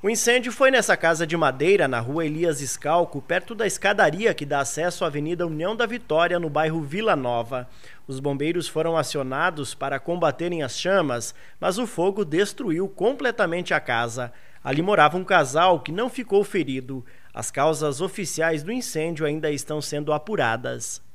O incêndio foi nessa casa de madeira, na rua Elias Escalco, perto da escadaria que dá acesso à Avenida União da Vitória, no bairro Vila Nova. Os bombeiros foram acionados para combaterem as chamas, mas o fogo destruiu completamente a casa. Ali morava um casal que não ficou ferido. As causas oficiais do incêndio ainda estão sendo apuradas.